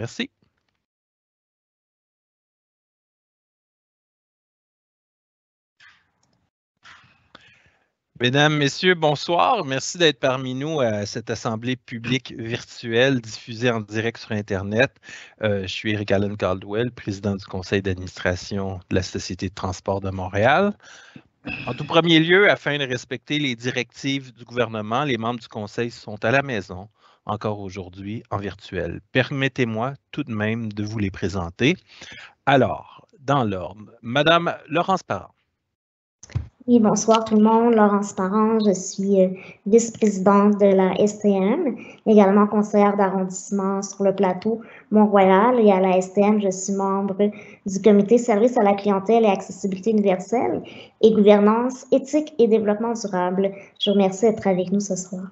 Merci. Mesdames, Messieurs, bonsoir. Merci d'être parmi nous à cette assemblée publique virtuelle diffusée en direct sur Internet. Euh, je suis Eric Allen Caldwell, président du conseil d'administration de la Société de transport de Montréal. En tout premier lieu, afin de respecter les directives du gouvernement, les membres du conseil sont à la maison encore aujourd'hui en virtuel. Permettez-moi tout de même de vous les présenter. Alors, dans l'ordre, Madame Laurence Parent. Oui, bonsoir tout le monde. Laurence Parent, je suis euh, vice-présidente de la STM, également conseillère d'arrondissement sur le plateau Mont-Royal et à la STM, je suis membre du comité service à la clientèle et accessibilité universelle et gouvernance, éthique et développement durable. Je vous remercie d'être avec nous ce soir.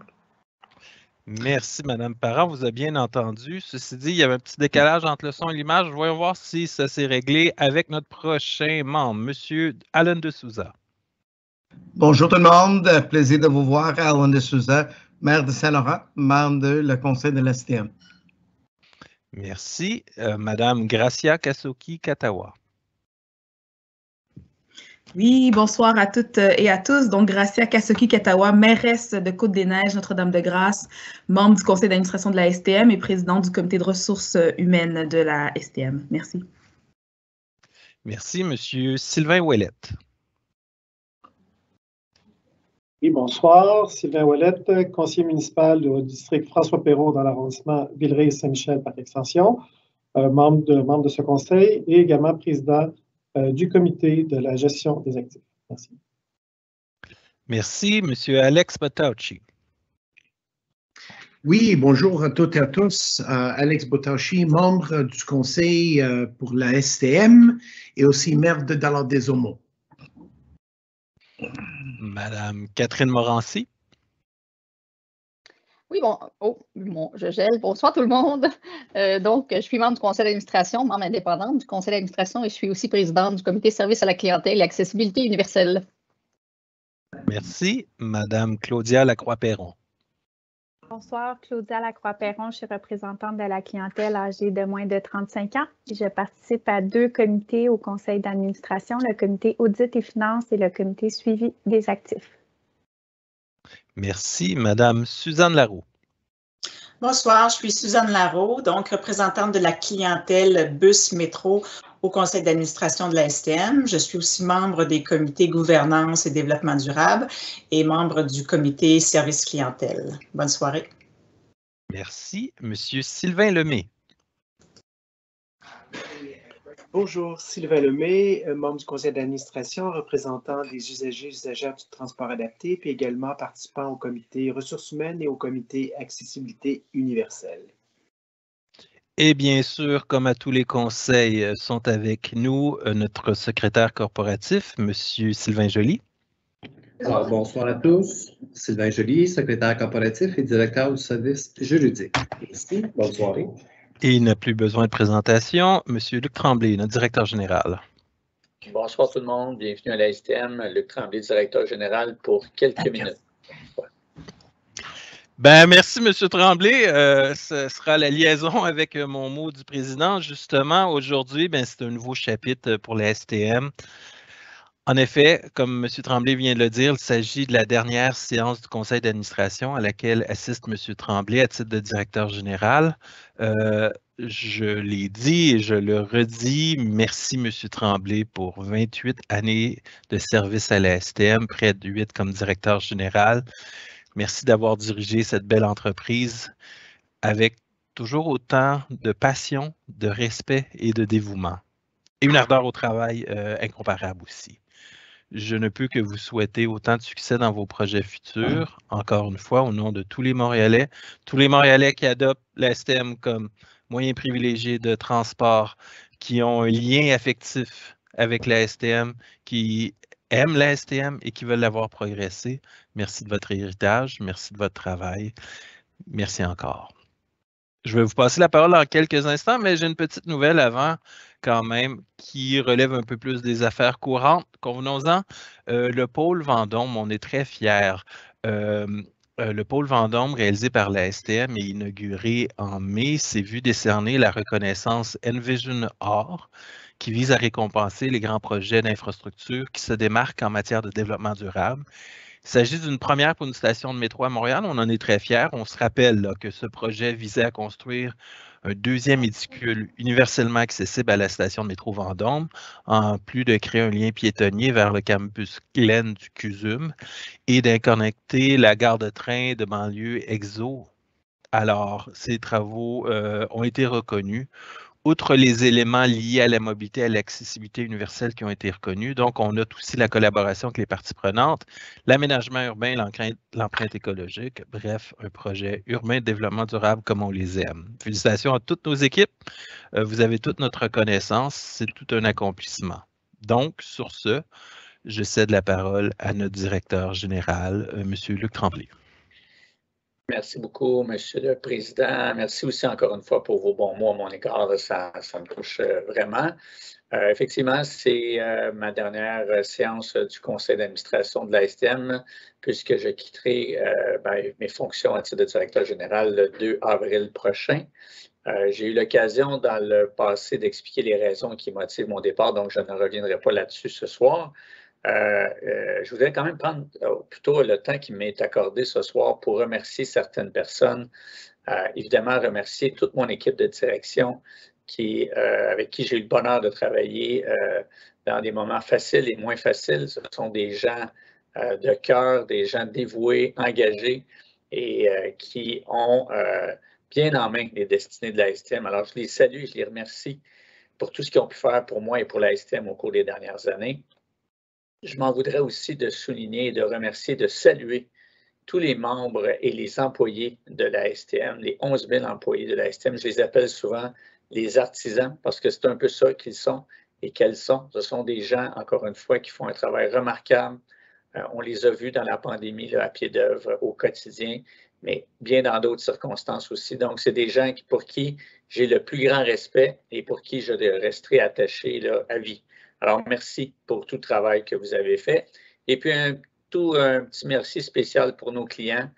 Merci, Madame Parent. Vous avez bien entendu. Ceci dit, il y avait un petit décalage entre le son et l'image. Voyons voir si ça s'est réglé avec notre prochain membre, M. Alan de Souza. Bonjour tout le monde. Plaisir de vous voir. Alan de Souza, maire de Saint-Laurent, membre du conseil de la Merci. Euh, Madame Gracia Kasoki Katawa. Oui, bonsoir à toutes euh, et à tous. Donc, Gracia Kasoki Katawa, mairesse de Côte-des-Neiges, Notre-Dame-de-Grâce, membre du conseil d'administration de la STM et président du comité de ressources humaines de la STM. Merci. Merci, Monsieur Sylvain Ouellette. Oui, bonsoir. Sylvain Ouellette, conseiller municipal du district François Perrault dans l'arrondissement Villeray-Saint-Michel par extension, euh, membre, de, membre de ce conseil et également président euh, du comité de la gestion des actifs. Merci. Merci, Monsieur Alex Batauchi. Oui, bonjour à toutes et à tous. Euh, Alex Botauchi, membre du conseil euh, pour la STM et aussi maire de Dallas des Homos. Madame Catherine Morancy. Oui, bon, oh, bon, je gèle. Bonsoir tout le monde. Euh, donc, je suis membre du conseil d'administration, membre indépendante du conseil d'administration et je suis aussi présidente du comité service à la clientèle et accessibilité universelle. Merci, Madame Claudia Lacroix-Perron. Bonsoir, Claudia Lacroix-Perron. Je suis représentante de la clientèle âgée de moins de 35 ans. Je participe à deux comités au conseil d'administration, le comité audit et finances et le comité suivi des actifs. Merci, Madame Suzanne Laroux Bonsoir, je suis Suzanne Larrault, donc représentante de la clientèle bus métro au conseil d'administration de la STM. Je suis aussi membre des comités gouvernance et développement durable et membre du comité service clientèle. Bonne soirée. Merci, Monsieur Sylvain Lemay. Bonjour, Sylvain Lemay, euh, membre du conseil d'administration, représentant des usagers et usagères du transport adapté, puis également participant au comité ressources humaines et au comité accessibilité universelle. Et bien sûr, comme à tous les conseils, euh, sont avec nous euh, notre secrétaire corporatif, M. Sylvain Joly. bonsoir à tous. Sylvain Joly, secrétaire corporatif et directeur du service juridique. Merci. Bonne soirée. Et il n'a plus besoin de présentation. Monsieur Luc Tremblay, notre directeur général. Bonsoir tout le monde. Bienvenue à la STM. Luc Tremblay, directeur général, pour quelques minutes. Ben, merci, M. Tremblay. Euh, ce sera la liaison avec euh, mon mot du président. Justement, aujourd'hui, ben, c'est un nouveau chapitre euh, pour la STM. En effet, comme M. Tremblay vient de le dire, il s'agit de la dernière séance du conseil d'administration à laquelle assiste M. Tremblay à titre de directeur général. Euh, je l'ai dit et je le redis, merci M. Tremblay pour 28 années de service à la STM, près de 8 comme directeur général. Merci d'avoir dirigé cette belle entreprise avec toujours autant de passion, de respect et de dévouement. Et une ardeur au travail euh, incomparable aussi. Je ne peux que vous souhaiter autant de succès dans vos projets futurs. Encore une fois, au nom de tous les Montréalais, tous les Montréalais qui adoptent la STM comme moyen privilégié de transport, qui ont un lien affectif avec la STM, qui aiment la STM et qui veulent la voir progresser. Merci de votre héritage, merci de votre travail. Merci encore. Je vais vous passer la parole dans quelques instants, mais j'ai une petite nouvelle avant quand même qui relève un peu plus des affaires courantes. Convenons-en, euh, le pôle Vendôme, on est très fiers. Euh, euh, le pôle Vendôme, réalisé par la STM et inauguré en mai, s'est vu décerner la reconnaissance Envision Or, qui vise à récompenser les grands projets d'infrastructure qui se démarquent en matière de développement durable. Il s'agit d'une première pour une station de métro à Montréal. On en est très fiers. On se rappelle que ce projet visait à construire un deuxième édicule universellement accessible à la station de métro Vendôme, en plus de créer un lien piétonnier vers le campus Glen du CUSUM et d'inconnecter la gare de train de banlieue EXO. Alors, ces travaux euh, ont été reconnus outre les éléments liés à la mobilité et à l'accessibilité universelle qui ont été reconnus, donc on note aussi la collaboration avec les parties prenantes, l'aménagement urbain, l'empreinte écologique, bref, un projet urbain de développement durable comme on les aime. Félicitations à toutes nos équipes. Euh, vous avez toute notre reconnaissance. C'est tout un accomplissement. Donc, sur ce, je cède la parole à notre directeur général, euh, M. Luc Tremblay. Merci beaucoup, Monsieur le Président. Merci aussi encore une fois pour vos bons mots à mon égard. Ça, me touche euh, vraiment. Euh, effectivement, c'est euh, ma dernière séance du conseil d'administration de l'ASTM, puisque je quitterai ben, mes fonctions à titre de directeur général le 2 avril prochain. J'ai eu l'occasion dans le passé d'expliquer les raisons qui motivent mon départ, donc je ne reviendrai pas là-dessus ce soir. Euh, euh, je voudrais quand même prendre euh, plutôt le temps qui m'est accordé ce soir pour remercier certaines personnes. évidemment, remercier toute mon équipe de direction avec qui j'ai eu le bonheur de travailler dans des moments faciles et moins faciles. Ce sont des gens de cœur, des gens dévoués, engagés et qui ont bien en main les destinées de la STM. Alors, je les salue, je les remercie pour tout ce qu'ils ont pu faire pour moi et pour la STM au cours des dernières années. Je m'en voudrais aussi de souligner et de remercier, de saluer tous les membres et les employés de la STM, les 11 000 employés de la STM. Je les appelle souvent les artisans parce que c'est un peu ça qu'ils sont et qu'elles sont. Ce sont des gens, encore une fois, qui font un travail remarquable. Euh, on les a vus dans la pandémie à pied d'œuvre au quotidien, mais bien dans d'autres circonstances aussi. Donc, c'est des gens pour qui j'ai le plus grand respect et pour qui je resterai attaché à vie. Alors, merci pour tout le travail que vous avez fait. Et puis, un, tout, un petit merci spécial pour nos clients.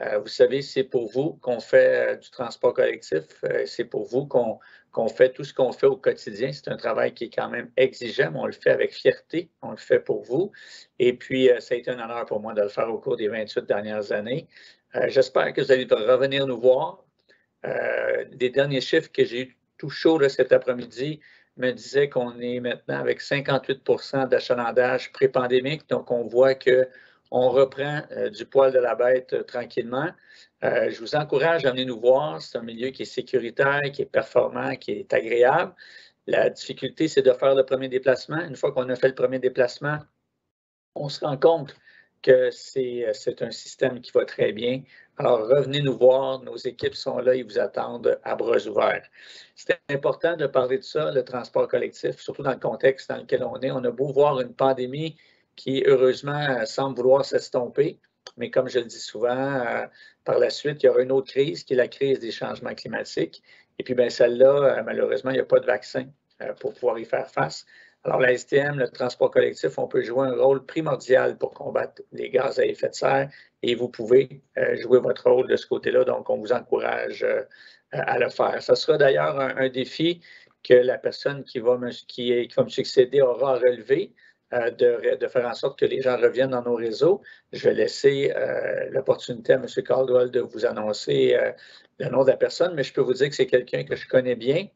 Euh, vous savez, c'est pour vous qu'on fait euh, du transport collectif. Euh, c'est pour vous qu'on fait tout ce qu'on fait au quotidien. C'est un travail qui est quand même exigeant, mais on le fait avec fierté. On le fait pour vous. Et puis, ça a été un honneur pour moi de le faire au cours des 28 dernières années. J'espère que vous allez revenir nous voir. des derniers chiffres que j'ai eu tout chaud cet après-midi, me disait qu'on est maintenant avec 58 d'achalandage pré-pandémique. Donc, on voit qu'on reprend euh, du poil de la bête euh, tranquillement. Euh, je vous encourage à venir nous voir. C'est un milieu qui est sécuritaire, qui est performant, qui est agréable. La difficulté, c'est de faire le premier déplacement. Une fois qu'on a fait le premier déplacement, on se rend compte que euh, c'est un système qui va très bien. Alors, revenez nous voir, nos équipes sont là, ils vous attendent à bras ouverts. C'était important de parler de ça, le transport collectif, surtout dans le contexte dans lequel on est. On a beau voir une pandémie qui, heureusement, semble vouloir s'estomper, mais comme je le dis souvent, euh, par la suite, il y aura une autre crise qui est la crise des changements climatiques. Et puis, ben, celle-là, euh, malheureusement, il n'y a pas de vaccin pour pouvoir y faire face. Alors, la STM, le transport collectif, on peut jouer un rôle primordial pour combattre les gaz à effet de serre et vous pouvez euh, jouer votre rôle de ce côté-là. Donc, on vous encourage euh, à le faire. Ce sera d'ailleurs un, défi que la personne qui va me, succéder aura à relever. Euh, de, faire en sorte que les gens reviennent dans nos réseaux. Je vais laisser l'opportunité à M. Caldwell de vous annoncer le nom de la personne, mais je peux vous dire que c'est quelqu'un que je connais bien,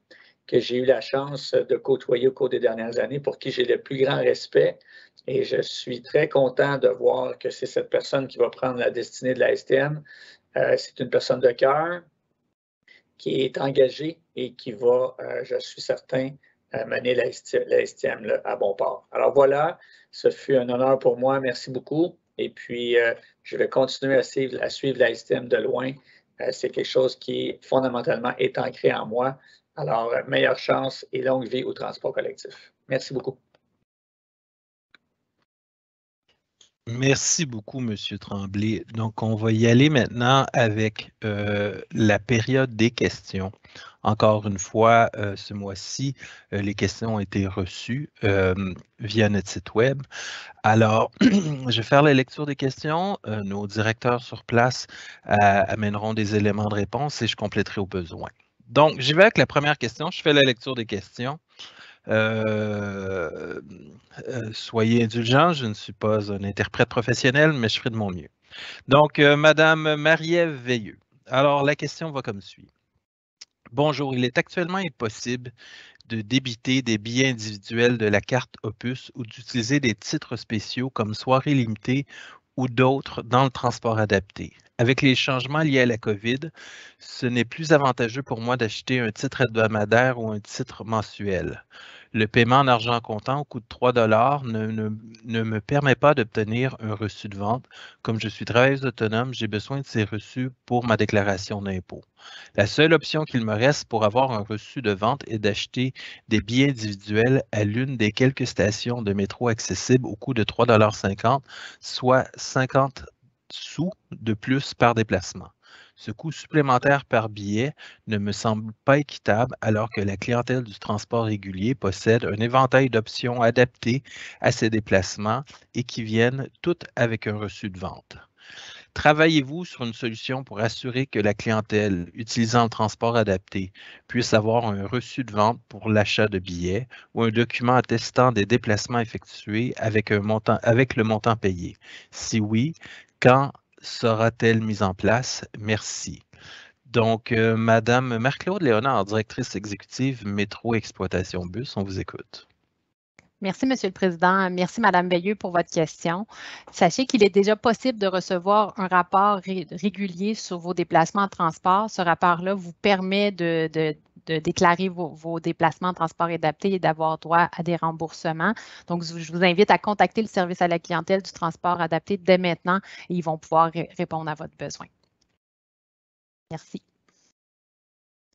que j'ai eu la chance de côtoyer au cours des dernières années, pour qui j'ai le plus grand respect. Et je suis très content de voir que c'est cette personne qui va prendre la destinée de la STM. Euh, c'est une personne de cœur qui est engagée et qui va, euh, je suis certain, euh, mener la, STM à bon port. Alors voilà, ce fut un honneur pour moi. Merci beaucoup. Et puis, je vais continuer à suivre, à suivre la STM de loin. c'est quelque chose qui, fondamentalement, est ancré en moi. Alors, meilleure chance et longue vie au transport collectif. Merci beaucoup. Merci beaucoup, Monsieur Tremblay. Donc, on va y aller maintenant avec euh, la période des questions. Encore une fois, euh, ce mois-ci, euh, les questions ont été reçues via notre site web. Alors, je vais faire la lecture des questions. nos directeurs sur place amèneront des éléments de réponse et je compléterai au besoin. Donc, j'y vais avec la première question. Je fais la lecture des questions. Euh, euh, soyez indulgents, je ne suis pas un interprète professionnel, mais je ferai de mon mieux. Donc, euh, Madame Marie-Ève Veilleux. Alors, la question va comme suit. Bonjour, il est actuellement impossible de débiter des billets individuels de la carte Opus ou d'utiliser des titres spéciaux comme soirée limitée ou d'autres dans le transport adapté. Avec les changements liés à la COVID, ce n'est plus avantageux pour moi d'acheter un titre hebdomadaire ou un titre mensuel. Le paiement en argent comptant au coût de 3 ne, ne, me permet pas d'obtenir un reçu de vente. Comme je suis travailleuse autonome, j'ai besoin de ces reçus pour ma déclaration d'impôt. La seule option qu'il me reste pour avoir un reçu de vente est d'acheter des billets individuels à l'une des quelques stations de métro accessibles au coût de 3,50 soit 50 sous de plus par déplacement. Ce coût supplémentaire par billet ne me semble pas équitable alors que la clientèle du transport régulier possède un éventail d'options adaptées à ses déplacements et qui viennent toutes avec un reçu de vente. Travaillez-vous sur une solution pour assurer que la clientèle utilisant le transport adapté puisse avoir un reçu de vente pour l'achat de billets ou un document attestant des déplacements effectués avec, avec le montant payé? Si oui, quand sera-t-elle mise en place? Merci. Donc, euh, Madame Marc-Claude Léonard, directrice exécutive Métro Exploitation Bus, on vous écoute. Merci, Monsieur le Président. Merci, Madame Veilleux, pour votre question. Sachez qu'il est déjà possible de recevoir un rapport régulier sur vos déplacements en transport. Ce rapport-là vous permet de de déclarer vos, déplacements en transport adapté et d'avoir droit à des remboursements. Donc, je vous invite à contacter le service à la clientèle du transport adapté dès maintenant et ils vont pouvoir répondre à votre besoin. Merci.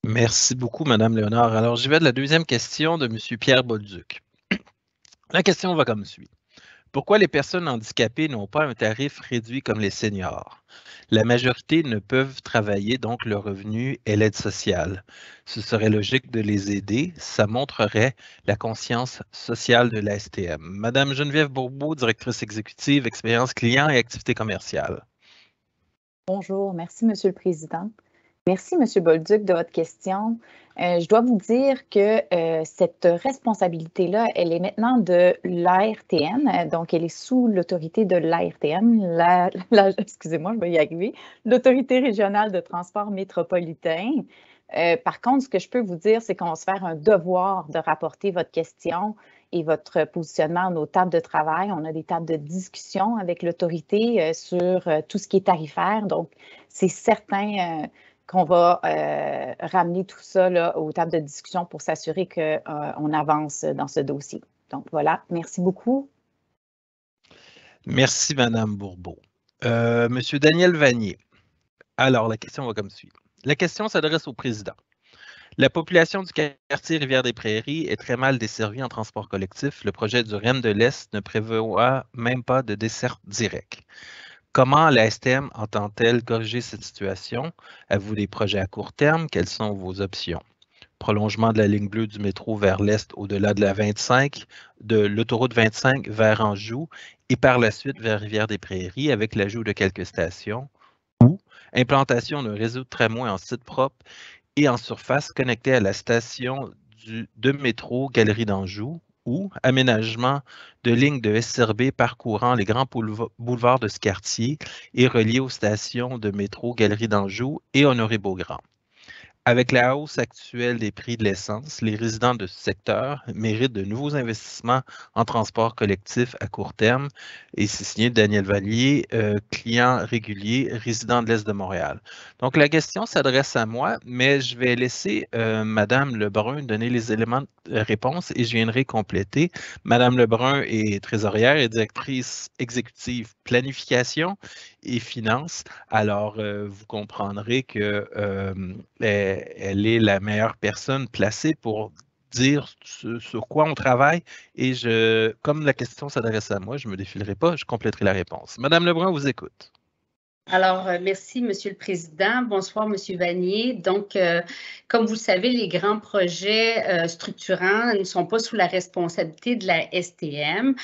Merci beaucoup, Madame Léonard. Alors, j'y vais de la deuxième question de M. Pierre Bolduc. La question va comme suit. Pourquoi les personnes handicapées n'ont pas un tarif réduit comme les seniors? La majorité ne peuvent travailler, donc le revenu est l'aide sociale. Ce serait logique de les aider. Ça montrerait la conscience sociale de la STM. Madame Geneviève Bourbeau, directrice exécutive, expérience client et activité commerciale. Bonjour, merci Monsieur le Président. Merci Monsieur Bolduc de votre question. Euh, je dois vous dire que euh, cette responsabilité-là, elle est maintenant de l'ARTN, euh, donc elle est sous l'autorité de l'ARTN, la, excusez-moi, je vais y arriver, l'autorité régionale de transport métropolitain. par contre, ce que je peux vous dire, c'est qu'on se faire un devoir de rapporter votre question et votre positionnement à nos tables de travail. On a des tables de discussion avec l'autorité sur tout ce qui est tarifaire. Donc, c'est certain qu'on va euh, ramener tout ça là, aux tables de discussion pour s'assurer qu'on euh, avance dans ce dossier. Donc voilà, merci beaucoup. Merci, Madame Bourbeau. Euh, Monsieur Daniel Vanier. Alors, la question va comme suit. La question s'adresse au président. La population du quartier Rivière-des-Prairies est très mal desservie en transport collectif. Le projet du REM de l'Est ne prévoit même pas de desserte directe. Comment la STM entend-elle corriger cette situation? Avez-vous des projets à court terme? Quelles sont vos options? Prolongement de la ligne bleue du métro vers l'est au-delà de la 25, de l'autoroute 25 vers Anjou et par la suite vers Rivière-des-Prairies avec l'ajout de quelques stations ou implantation d'un réseau de tramway en site propre et en surface connecté à la station du, de métro Galerie d'Anjou ou aménagement de lignes de SRB parcourant les grands boulevards de ce quartier et reliés aux stations de métro Galerie d'Anjou et Honoré-Beaugrand. Avec la hausse actuelle des prix de l'essence, les résidents de ce secteur méritent de nouveaux investissements en transport collectif à court terme. Et c'est signé Daniel Vallier, euh, client régulier, résident de l'Est de Montréal. Donc la question s'adresse à moi, mais je vais laisser euh, Madame Lebrun donner les éléments de réponse et je viendrai compléter. Madame Lebrun est trésorière et directrice exécutive planification et finances. Alors, euh, vous comprendrez que euh, elle est la meilleure personne placée pour dire sur quoi on travaille. Et je, comme la question s'adresse à moi, je ne me défilerai pas, je compléterai la réponse. Madame Lebrun, vous écoute. Alors, euh, merci, Monsieur le Président. Bonsoir, Monsieur Vanier. Donc, comme vous le savez, les grands projets structurants ne sont pas sous la responsabilité de la STM,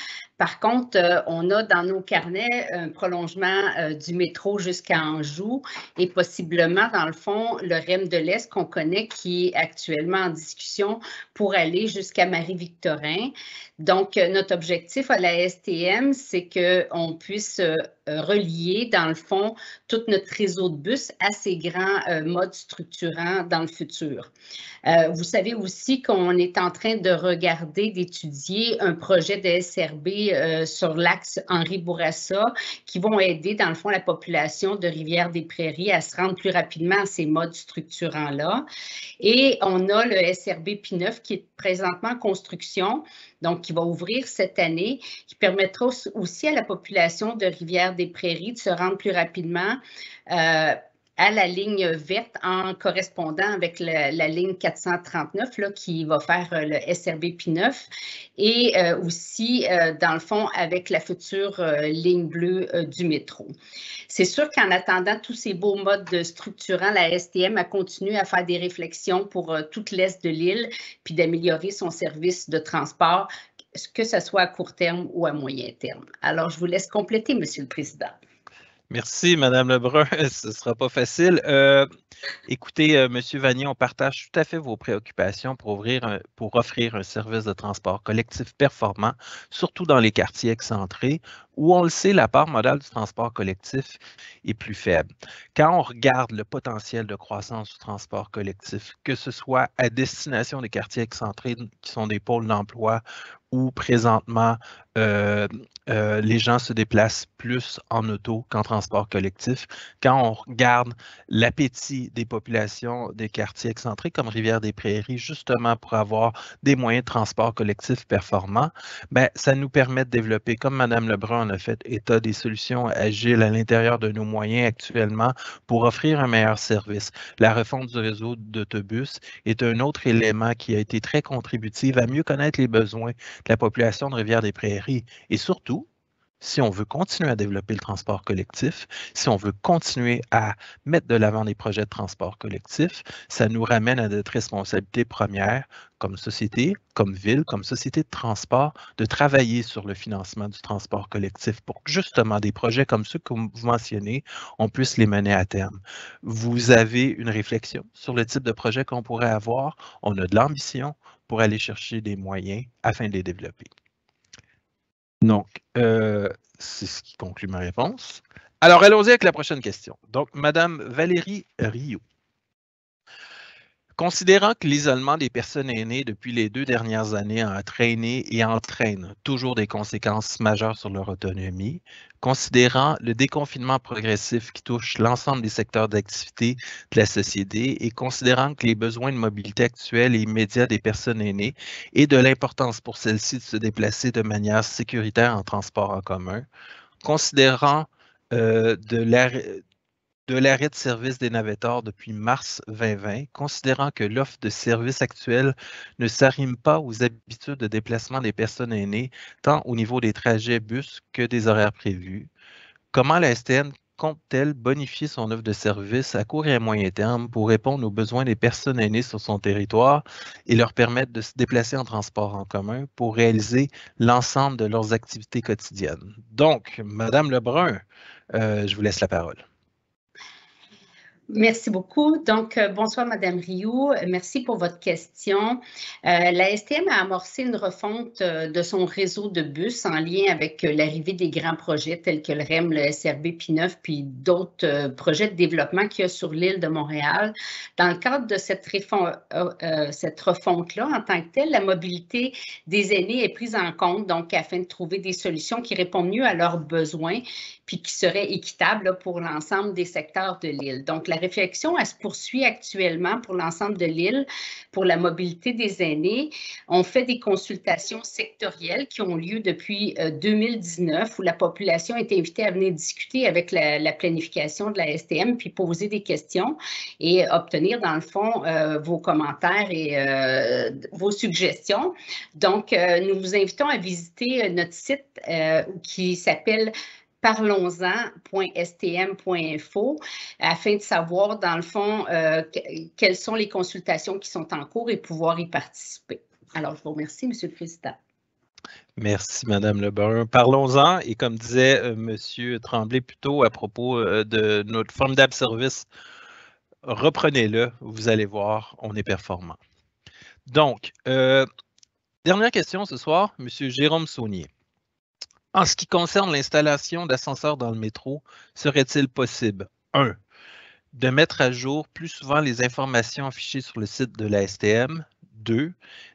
par contre, euh, on a dans nos carnets un prolongement euh, du métro jusqu'à Anjou et possiblement, dans le fond, le REM de l'Est qu'on connaît qui est actuellement en discussion pour aller jusqu'à Marie-Victorin. Donc, euh, notre objectif à la STM, c'est qu'on puisse relier, dans le fond, tout notre réseau de bus à ces grands euh, modes structurants dans le futur. Euh, vous savez aussi qu'on est en train de regarder, d'étudier un projet de SRB euh, sur l'axe Henri-Bourassa qui vont aider, dans le fond, la population de Rivière-des-Prairies à se rendre plus rapidement à ces modes structurants-là. Et on a le SRB P9 qui est présentement en construction, donc qui va ouvrir cette année, qui permettra aussi à la population de Rivière-des-Prairies de se rendre plus rapidement euh, à la ligne verte en correspondant avec la, ligne 439 là, qui va faire euh, le SRB P9 et euh, aussi, dans le fond, avec la future ligne bleue du métro. C'est sûr qu'en attendant tous ces beaux modes structurant la STM a continué à faire des réflexions pour toute l'est de l'île puis d'améliorer son service de transport, que ce soit à court terme ou à moyen terme. Alors, je vous laisse compléter, Monsieur le Président. Merci, Madame Lebrun. Ce ne sera pas facile. Euh, écoutez, euh, Monsieur Vanier, on partage tout à fait vos préoccupations pour offrir un service de transport collectif performant, surtout dans les quartiers excentrés où on le sait, la part modale du transport collectif est plus faible. Quand on regarde le potentiel de croissance du transport collectif, que ce soit à destination des quartiers excentrés qui sont des pôles d'emploi où présentement euh, euh, les gens se déplacent plus en auto qu'en transport collectif. Quand on regarde l'appétit des populations des quartiers excentrés comme Rivière-des-Prairies, justement pour avoir des moyens de transport collectif performants, ben, ça nous permet de développer, comme Mme Lebrun on a fait état des solutions agiles à l'intérieur de nos moyens actuellement pour offrir un meilleur service. La refonte du réseau d'autobus est un autre élément qui a été très contributif à mieux connaître les besoins de la population de Rivière-des-Prairies et surtout si on veut continuer à développer le transport collectif, si on veut continuer à mettre de l'avant des projets de transport collectif, ça nous ramène à notre responsabilité première comme société, comme ville, comme société de transport, de travailler sur le financement du transport collectif pour que justement des projets comme ceux que vous mentionnez, on puisse les mener à terme. Vous avez une réflexion sur le type de projet qu'on pourrait avoir. On a de l'ambition pour aller chercher des moyens afin de les développer. Donc, euh, c'est ce qui conclut ma réponse. Alors, allons-y avec la prochaine question. Donc, Madame Valérie Rio. Considérant que l'isolement des personnes aînées depuis les deux dernières années a entraîné et entraîne toujours des conséquences majeures sur leur autonomie, considérant le déconfinement progressif qui touche l'ensemble des secteurs d'activité de la société et considérant que les besoins de mobilité actuels et immédiats des personnes aînées et de l'importance pour celles-ci de se déplacer de manière sécuritaire en transport en commun, considérant euh, de de de l'arrêt de service des navetteurs depuis mars 2020, considérant que l'offre de service actuelle ne s'arrime pas aux habitudes de déplacement des personnes aînées, tant au niveau des trajets bus que des horaires prévus. Comment la STN compte-t-elle bonifier son offre de service à court et à moyen terme pour répondre aux besoins des personnes aînées sur son territoire et leur permettre de se déplacer en transport en commun pour réaliser l'ensemble de leurs activités quotidiennes? Donc, Madame Lebrun, euh, je vous laisse la parole. Merci beaucoup. Donc, euh, bonsoir, Madame Rioux. Merci pour votre question. Euh, la STM a amorcé une refonte euh, de son réseau de bus en lien avec l'arrivée des grands projets tels que le REM, le SRB p puis d'autres projets de développement qu'il y a sur l'île de Montréal. Dans le cadre de cette, refonte-là, en tant que telle, la mobilité des aînés est prise en compte, donc afin de trouver des solutions qui répondent mieux à leurs besoins, puis qui seraient équitables pour l'ensemble des secteurs de l'île. Donc, la réflexion, elle se poursuit actuellement pour l'ensemble de l'île, pour la mobilité des aînés. On fait des consultations sectorielles qui ont lieu depuis 2019 euh, où la population est invitée à venir discuter avec la, planification de la STM puis poser des questions et obtenir dans le fond euh, vos commentaires et euh, vos suggestions. Donc, nous vous invitons à visiter notre site qui s'appelle parlons-en.stm.info afin de savoir, dans le fond, euh, quelles sont les consultations qui sont en cours et pouvoir y participer. Alors, je vous remercie, M. le Président. Merci, Mme Lebrun. Parlons-en et comme disait M. Euh, Monsieur Tremblay plus tôt à propos euh, de notre formidable service, reprenez-le, vous allez voir, on est performant. Donc, dernière question ce soir, M. Jérôme Saunier. En ce qui concerne l'installation d'ascenseurs dans le métro, serait-il possible 1. De mettre à jour plus souvent les informations affichées sur le site de la STM. 2.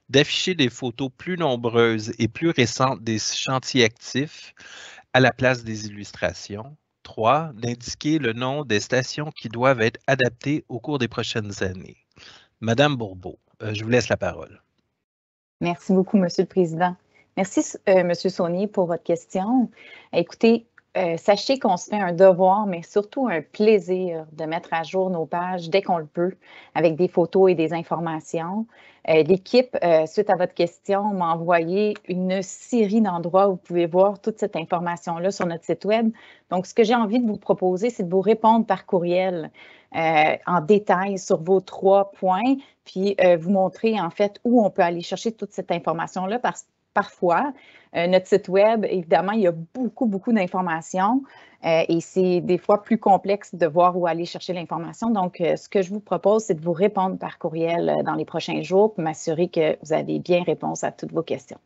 D'afficher des photos plus nombreuses et plus récentes des chantiers actifs à la place des illustrations. 3. D'indiquer le nom des stations qui doivent être adaptées au cours des prochaines années. Madame Bourbeau, euh, je vous laisse la parole. Merci beaucoup, Monsieur le Président. Merci, euh, M. Saunier, pour votre question. Écoutez, euh, sachez qu'on se fait un devoir, mais surtout un plaisir de mettre à jour nos pages dès qu'on le peut, avec des photos et des informations. Euh, l'équipe, suite à votre question, m'a envoyé une série d'endroits où vous pouvez voir toute cette information-là sur notre site Web. Donc, ce que j'ai envie de vous proposer, c'est de vous répondre par courriel en détail sur vos trois points, puis vous montrer en fait où on peut aller chercher toute cette information-là, parce parfois. Euh, notre site web, évidemment, il y a beaucoup, beaucoup d'informations euh, et c'est des fois plus complexe de voir où aller chercher l'information. Donc, euh, ce que je vous propose, c'est de vous répondre par courriel dans les prochains jours pour m'assurer que vous avez bien réponse à toutes vos questions.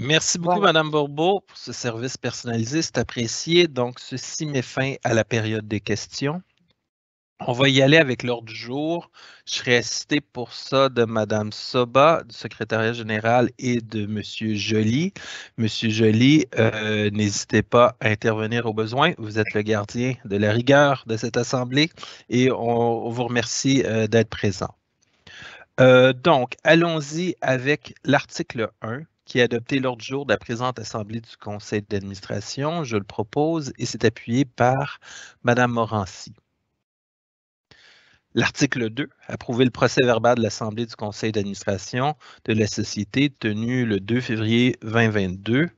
Merci beaucoup, Madame Bourbeau, pour ce service personnalisé. C'est apprécié. Donc, ceci met fin à la période des questions. On va y aller avec l'ordre du jour. Je serai assisté pour ça de Mme Soba, du secrétariat général, et de M. Joly. M. Joly, euh, n'hésitez pas à intervenir au besoin. Vous êtes le gardien de la rigueur de cette Assemblée et on, vous remercie euh, d'être présent. Euh, donc, allons-y avec l'article 1 qui est adopté l'ordre du jour de la présente Assemblée du Conseil d'administration. Je le propose et c'est appuyé par Mme Morancy. L'article 2, approuver le procès verbal de l'Assemblée du Conseil d'administration de la Société tenue le 2 février 2022.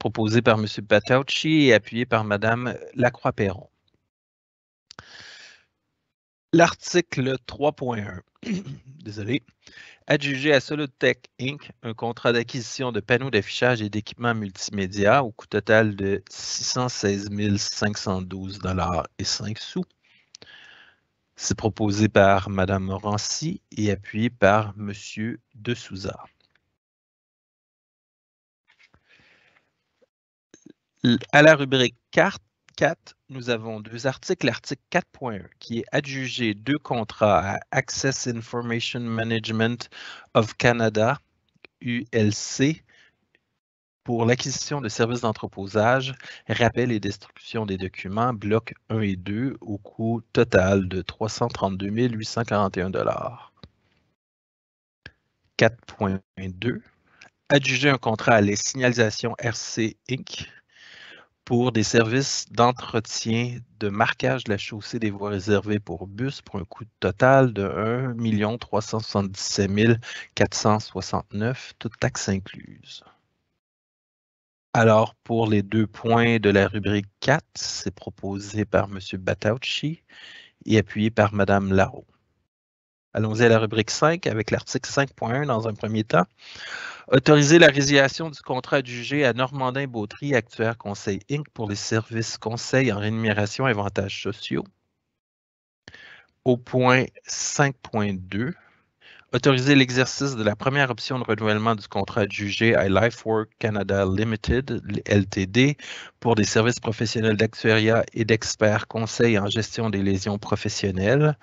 proposé par M. Patauchi et appuyé par Mme Lacroix-Perron. L'article 3.1, désolé, adjuger à Solotech Inc. un contrat d'acquisition de panneaux d'affichage et d'équipements multimédia au coût total de 616 512 et 5 sous c'est proposé par Madame Morancy et appuyé par Monsieur De Souza. À la rubrique 4, 4, nous avons deux articles. L'article 4.1 qui est adjugé deux contrats à Access Information Management of Canada, ULC, pour l'acquisition de services d'entreposage, rappel et destruction des documents, blocs 1 et 2, au coût total de 332 841 4.2. Adjuger un contrat à les signalisations RC Inc. pour des services d'entretien de marquage de la chaussée des voies réservées pour bus pour un coût total de 1 377 469, toutes taxes incluses. Alors, pour les deux points de la rubrique 4, c'est proposé par M. Batauchi et appuyé par Mme Larro. Allons-y à la rubrique 5 avec l'article 5.1 dans un premier temps. Autoriser la résiliation du contrat jugé à Normandin-Bautry, actuaire conseil Inc. pour les services conseils en rémunération et avantages sociaux. Au point 5.2, Autoriser l'exercice de la première option de renouvellement du contrat jugé à LifeWork Canada Limited, LTD, pour des services professionnels d'actuariat et d'experts conseils en gestion des lésions professionnelles,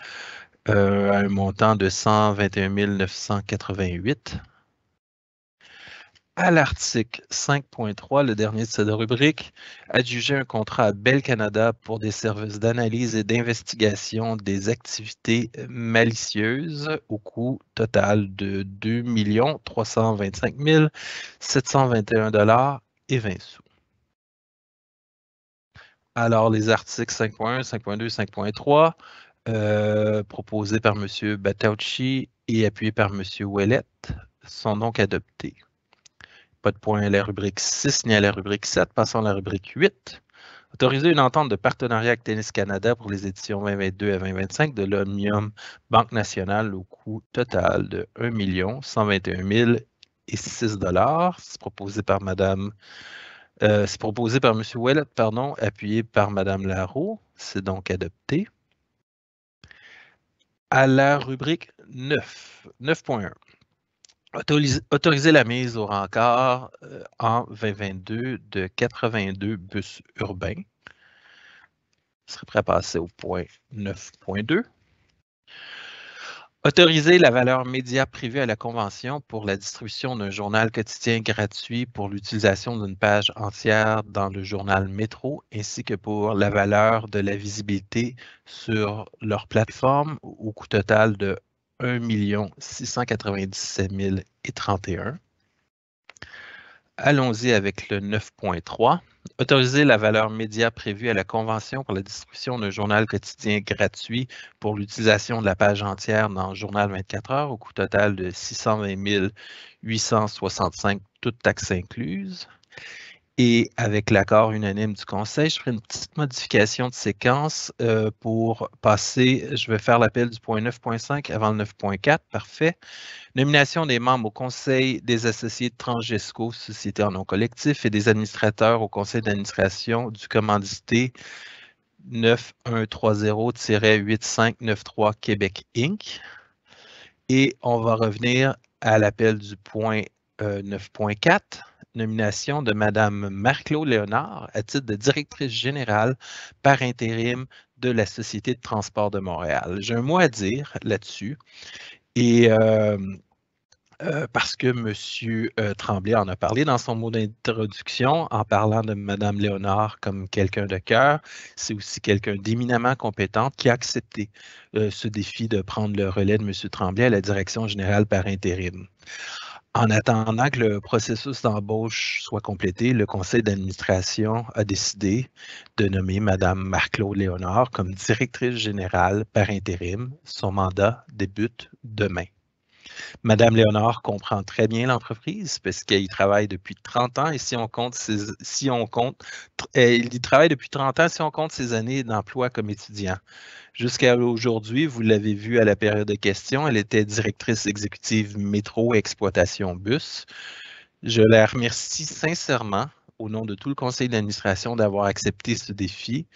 euh, à un montant de 121 988 à l'article 5.3, le dernier de cette rubrique, adjuger un contrat à Bell Canada pour des services d'analyse et d'investigation des activités malicieuses au coût total de 2 325 721 dollars et 20 sous. Alors, les articles 5.1, 5.2, 5.3, proposés par M. Batauchi et appuyés par M. Ouellette, sont donc adoptés. Pas de point à la rubrique 6 ni à la rubrique 7. Passons à la rubrique 8. Autoriser une entente de partenariat avec Tennis Canada pour les éditions 2022 à 2025 de l'Omnium Banque nationale au coût total de 1 121 C'est proposé par Madame. Euh, proposé par M. Ouellet, pardon, appuyé par Madame Larou. C'est donc adopté. À la rubrique 9, 9.1, autoriser la mise au rencard euh, en 2022 de 82 bus urbains. Je serais prêt à passer au point 9.2. Autoriser la valeur média privée à la Convention pour la distribution d'un journal quotidien gratuit pour l'utilisation d'une page entière dans le journal Métro, ainsi que pour la valeur de la visibilité sur leur plateforme au coût total de 1 697 031. Allons-y avec le 9.3. Autoriser la valeur média prévue à la Convention pour la distribution d'un journal quotidien gratuit pour l'utilisation de la page entière dans le Journal 24 heures au coût total de 620 865, toutes taxes incluses. Et avec l'accord unanime du Conseil, je ferai une petite modification de séquence euh, pour passer, je vais faire l'appel du point 9.5 avant le 9.4, parfait. Nomination des membres au Conseil des associés de Transgesco, société en nom collectif, et des administrateurs au Conseil d'administration du commandité 9130-8593 Québec Inc. Et on va revenir à l'appel du point 9.4 euh, nomination de Mme Marc-Claude Léonard à titre de directrice générale par intérim de la Société de transport de Montréal. J'ai un mot à dire là-dessus. Et euh, euh, parce que M. Euh, Tremblay en a parlé dans son mot d'introduction en parlant de Mme Léonard comme quelqu'un de cœur. C'est aussi quelqu'un d'éminemment compétente qui a accepté ce défi de prendre le relais de M. Tremblay à la direction générale par intérim. En attendant que le processus d'embauche soit complété, le conseil d'administration a décidé de nommer Mme marc Léonard comme directrice générale par intérim. Son mandat débute demain. Madame Léonard comprend très bien l'entreprise parce y travaille depuis 30 ans et si on compte ses, si on compte, travaille depuis 30 ans si on compte ses années d'emploi comme étudiant. Jusqu'à aujourd'hui, vous l'avez vu à la période de questions, elle était directrice exécutive métro exploitation bus. Je la remercie sincèrement au nom de tout le conseil d'administration d'avoir accepté ce défi.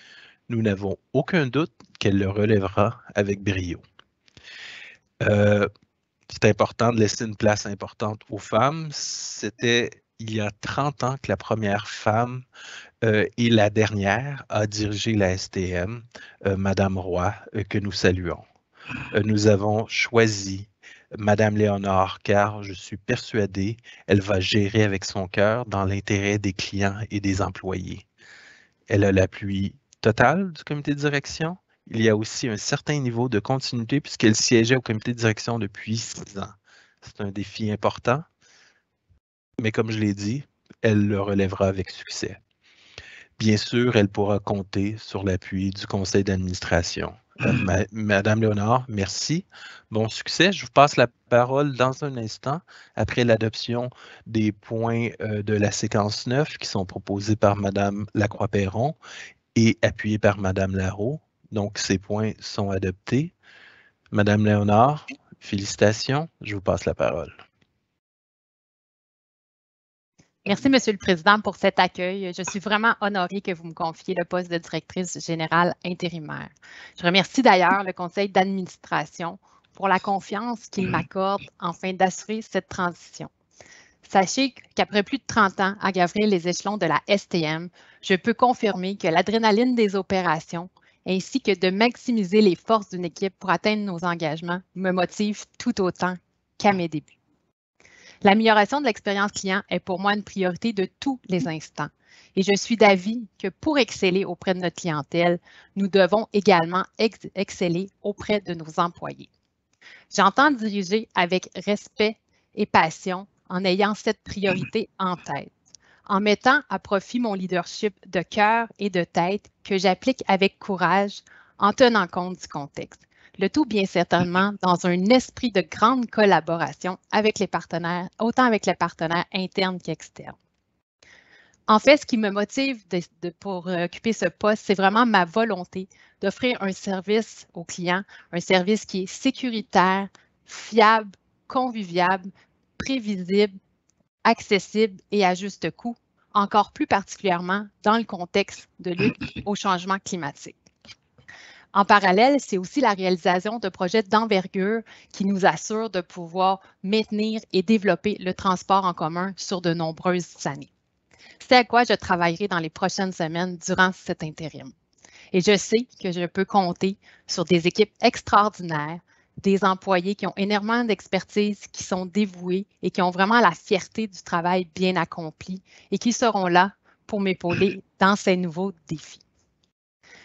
Nous n'avons aucun doute qu'elle le relèvera avec brio. Euh, c'est important de laisser une place importante aux femmes. C'était il y a 30 ans que la première femme euh, et la dernière a dirigé la STM, euh, Madame Roy, euh, que nous saluons. nous avons choisi Madame Léonore, car je suis persuadé, elle va gérer avec son cœur dans l'intérêt des clients et des employés. Elle a l'appui total du comité de direction il y a aussi un certain niveau de continuité puisqu'elle siégeait au comité de direction depuis six ans. C'est un défi important, mais comme je l'ai dit, elle le relèvera avec succès. Bien sûr, elle pourra compter sur l'appui du conseil d'administration. Euh, Madame Léonard, merci. Bon succès. Je vous passe la parole dans un instant après l'adoption des points euh, de la séquence 9 qui sont proposés par Madame Lacroix-Perron et appuyés par Madame Larrault. Donc, ces points sont adoptés. Madame Léonard, félicitations. Je vous passe la parole. Merci, Monsieur le Président, pour cet accueil. Je suis vraiment honorée que vous me confiez le poste de directrice générale intérimaire. Je remercie d'ailleurs le Conseil d'administration pour la confiance qu'il m'accorde afin d'assurer cette transition. Sachez qu'après plus de 30 ans à gavrer les échelons de la STM, je peux confirmer que l'adrénaline des opérations, ainsi que de maximiser les forces d'une équipe pour atteindre nos engagements me motive tout autant qu'à mes débuts. L'amélioration de l'expérience client est pour moi une priorité de tous les instants et je suis d'avis que pour exceller auprès de notre clientèle, nous devons également exceller auprès de nos employés. J'entends diriger avec respect et passion en ayant cette priorité en tête en mettant à profit mon leadership de cœur et de tête que j'applique avec courage en tenant compte du contexte. Le tout bien certainement dans un esprit de grande collaboration avec les partenaires, autant avec les partenaires internes qu'externes. En fait, ce qui me motive pour euh, occuper ce poste, c'est vraiment ma volonté d'offrir un service aux clients, un service qui est sécuritaire, fiable, conviviable, prévisible accessible et à juste coût, encore plus particulièrement dans le contexte de lutte au changement climatique. En parallèle, c'est aussi la réalisation de projets d'envergure qui nous assurent de pouvoir maintenir et développer le transport en commun sur de nombreuses années. C'est à quoi je travaillerai dans les prochaines semaines durant cet intérim. Et je sais que je peux compter sur des équipes extraordinaires des employés qui ont énormément d'expertise, qui sont dévoués et qui ont vraiment la fierté du travail bien accompli et qui seront là pour m'épauler dans ces nouveaux défis.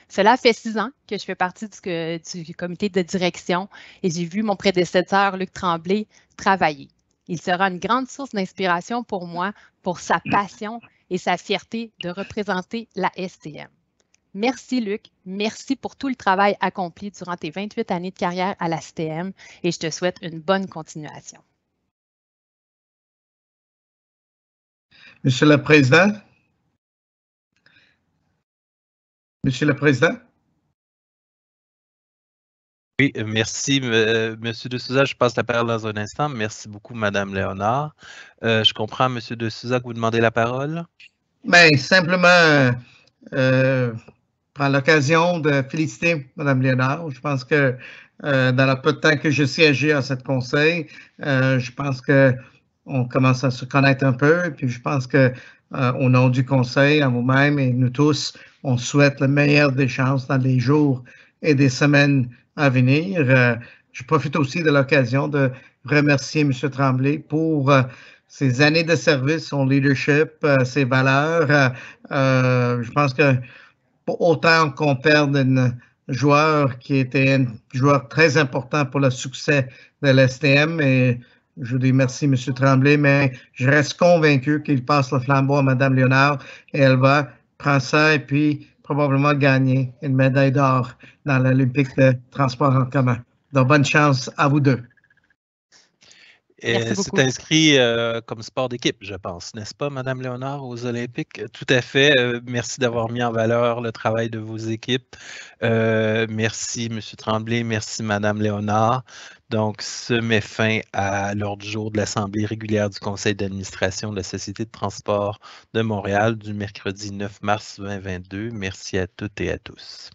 Cela fait six ans que je fais partie du, comité de direction et j'ai vu mon prédécesseur, Luc Tremblay, travailler. Il sera une grande source d'inspiration pour moi pour sa passion et sa fierté de représenter la STM. Merci Luc, merci pour tout le travail accompli durant tes 28 années de carrière à la STM et je te souhaite une bonne continuation. Monsieur le Président, Monsieur le Président. Oui, merci, Monsieur de Souza. Je passe la parole dans un instant. Merci beaucoup, Madame Léonard. Euh, je comprends, Monsieur de Souza, que vous demandez la parole. Mais ben, simplement, euh, à l'occasion de féliciter Mme Léonard. Je pense que euh, dans le peu de temps que je siégé à cette conseil, euh, je pense que on commence à se connaître un peu. puis je pense que euh, au nom du conseil, à vous-même et nous tous, on souhaite le meilleur des chances dans les jours et des semaines à venir. je profite aussi de l'occasion de remercier M. Tremblay pour ses années de service, son leadership, ses valeurs. je pense que autant qu'on perde un joueur qui était un joueur très important pour le succès de l'STM. Et je vous dis merci, M. Tremblay, mais je reste convaincu qu'il passe le flambeau à Mme Léonard et elle va prendre ça et puis probablement gagner une médaille d'or dans l'Olympique de transport en commun. Donc, bonne chance à vous deux. C'est inscrit euh, comme sport d'équipe, je pense, n'est-ce pas, Madame Léonard, aux Olympiques? Tout à fait. Euh, merci d'avoir mis en valeur le travail de vos équipes. Euh, merci, Monsieur Tremblay. Merci, Madame Léonard. Donc, ce met fin à l'ordre du jour de l'Assemblée régulière du Conseil d'administration de la Société de transport de Montréal du mercredi 9 mars 2022. Merci à toutes et à tous.